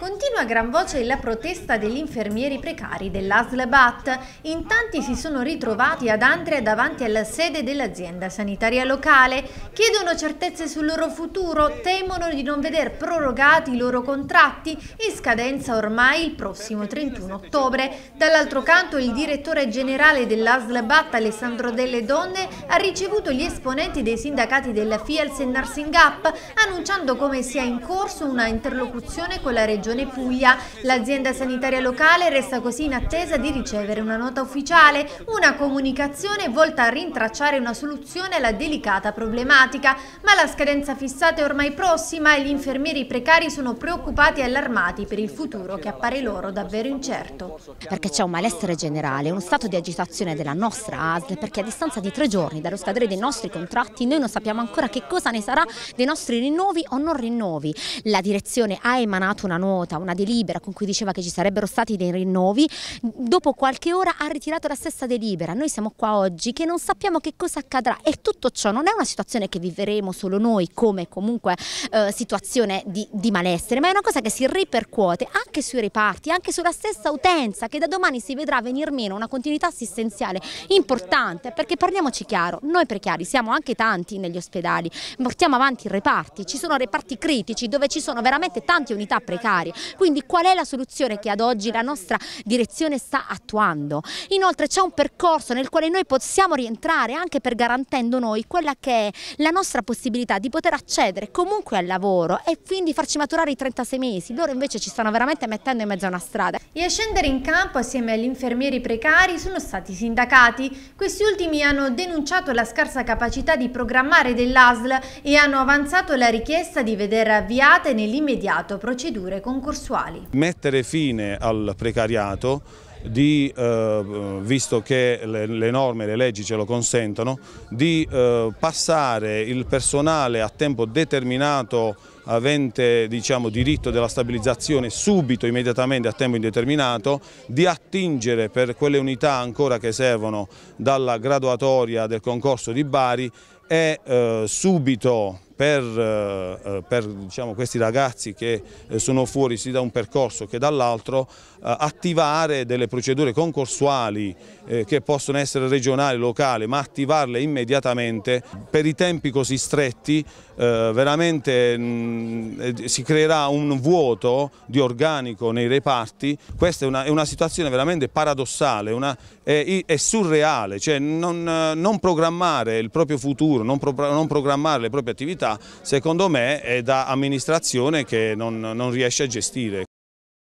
Continua a gran voce la protesta degli infermieri precari dell'ASL In tanti si sono ritrovati ad Andrea davanti alla sede dell'azienda sanitaria locale. Chiedono certezze sul loro futuro, temono di non veder prorogati i loro contratti in scadenza ormai il prossimo 31 ottobre. Dall'altro canto il direttore generale dell'ASL Alessandro Delle Donne ha ricevuto gli esponenti dei sindacati della FIALS e Narsing Up annunciando come sia in corso una interlocuzione con la regione Regione Puglia. L'azienda sanitaria locale resta così in attesa di ricevere una nota ufficiale, una comunicazione volta a rintracciare una soluzione alla delicata problematica, ma la scadenza fissata è ormai prossima e gli infermieri precari sono preoccupati e allarmati per il futuro che appare loro davvero incerto. Perché c'è un malessere generale, uno stato di agitazione della nostra ASL, perché a distanza di tre giorni dallo scadere dei nostri contratti noi non sappiamo ancora che cosa ne sarà dei nostri rinnovi o non rinnovi. La direzione ha emanato una nuova nota, una delibera con cui diceva che ci sarebbero stati dei rinnovi, dopo qualche ora ha ritirato la stessa delibera. Noi siamo qua oggi che non sappiamo che cosa accadrà e tutto ciò non è una situazione che vivremo solo noi come comunque eh, situazione di, di malessere, ma è una cosa che si ripercuote anche sui reparti, anche sulla stessa utenza che da domani si vedrà venir meno una continuità assistenziale importante perché parliamoci chiaro, noi precari siamo anche tanti negli ospedali, portiamo avanti i reparti, ci sono reparti critici dove ci sono veramente tante unità precarie necessarie. Quindi qual è la soluzione che ad oggi la nostra direzione sta attuando? Inoltre c'è un percorso nel quale noi possiamo rientrare anche per garantendo noi quella che è la nostra possibilità di poter accedere comunque al lavoro e quindi farci maturare i 36 mesi. Loro invece ci stanno veramente mettendo in mezzo a una strada. E a scendere in campo assieme agli infermieri precari sono stati i sindacati. Questi ultimi hanno denunciato la scarsa capacità di programmare dell'ASL e hanno avanzato la richiesta di vedere avviate nell'immediato procedure con concorsuali. Mettere fine al precariato di, eh, visto che le, le, norme, le leggi ce lo consentono, di eh, passare il personale a tempo determinato avente diciamo, diritto della stabilizzazione subito, immediatamente a tempo indeterminato, di attingere per quelle unità ancora che servono dalla graduatoria del concorso di Bari e eh, subito per, eh, eh, per diciamo, questi ragazzi che eh, sono fuori sia da un percorso che dall'altro attivare delle procedure concorsuali che possono essere regionali, locali, ma attivarle immediatamente per i tempi così stretti veramente mh, mm, si creerà un vuoto di organico nei reparti, questa è una, è una situazione veramente paradossale, una, è, è, surreale, cioè non, non, programmare il proprio futuro, non, pro, non programmare le proprie attività secondo me è da amministrazione che non, non riesce a gestire.